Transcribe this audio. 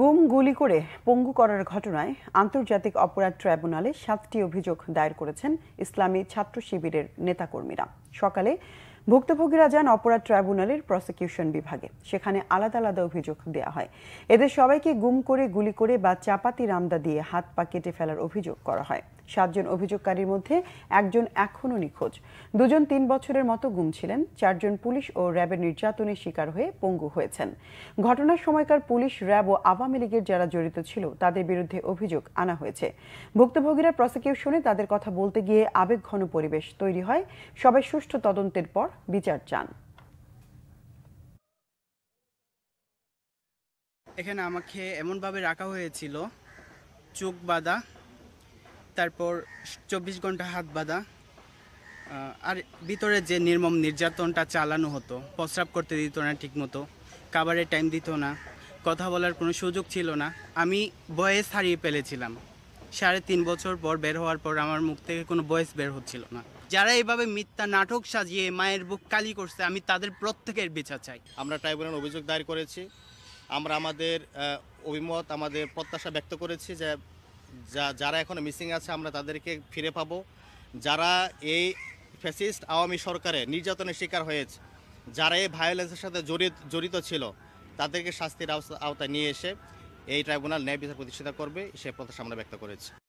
গুম গুলি করে পঙ্গু করার ঘটনায় আন্তর্জাতিক অপরাধ ট্রাইব্যুনালে সাতটি অভিযোগ দায়ের করেছেন ইসলামী ছাত্র শিবিরের নেতাকর্মীরা সকালে ভুক্তভোগীরা যান অপরাধ ট্রাইব্যুনালের প্রসিকিউশন বিভাগে সেখানে আলাদা আলাদা অভিযোগ দেওয়া হয় এদের সবাইকে গুম করে গুলি করে বা চাপাতি রামদা দিয়ে হাত পা কেটে ফেলার অভিযোগ করা হয় সাতজন অভিযোগকারীর মধ্যে একজন এখনও নিখোঁজ দুজন তিন বছরের মতো গুম ছিলেন চারজন পুলিশ ও র্যাবের নির্যাতনের শিকার হয়ে পঙ্গু হয়েছেন ঘটনার সময়কার পুলিশ র্যাব ও আওয়ামী লীগের যারা জড়িত ছিল তাদের বিরুদ্ধে অভিযোগ আনা হয়েছে ভুক্তভোগীরা প্রসিকিউশনে তাদের কথা বলতে গিয়ে আবেগঘন পরিবেশ তৈরি হয় সবাই সুষ্ঠু তদন্তের পর বিচার চান এখানে আমাকে এমনভাবে রাখা হয়েছিল চোখ বাঁধা তারপর চব্বিশ ঘন্টা হাত বাঁধা আর ভিতরে যে নির্মম নির্যাতনটা চালানো হতো প্রস্রাব করতে দিত না ঠিকমতো কাবারে টাইম দিত না কথা বলার কোনো সুযোগ ছিল না আমি বয়েস হারিয়ে ফেলেছিলাম সাড়ে তিন বছর পর বের হওয়ার পর আমার মুখ থেকে কোনো বয়েস বের হচ্ছিল না যারা এভাবে মিথ্যা নাটক সাজিয়ে মায়ের বুক কালি করছে আমি তাদের প্রত্যেকের বিচার চাই আমরা ট্রাইব্যুনাল অভিযোগ দায়ের করেছি আমরা আমাদের অভিমত আমাদের প্রত্যাশা ব্যক্ত করেছি যে যা যারা এখনও মিসিং আছে আমরা তাদেরকে ফিরে পাবো যারা এই ফ্যাসিস্ট আওয়ামী সরকারে নির্যাতনের শিকার হয়েছে যারা এই ভায়োলেন্সের সাথে জড়িত জড়িত ছিল তাদেরকে শাস্তির আওতায় নিয়ে এসে এই ট্রাইব্যুনাল ন্যায় বিচার প্রতিষ্ঠা করবে সে প্রত্যাশা আমরা ব্যক্ত করেছি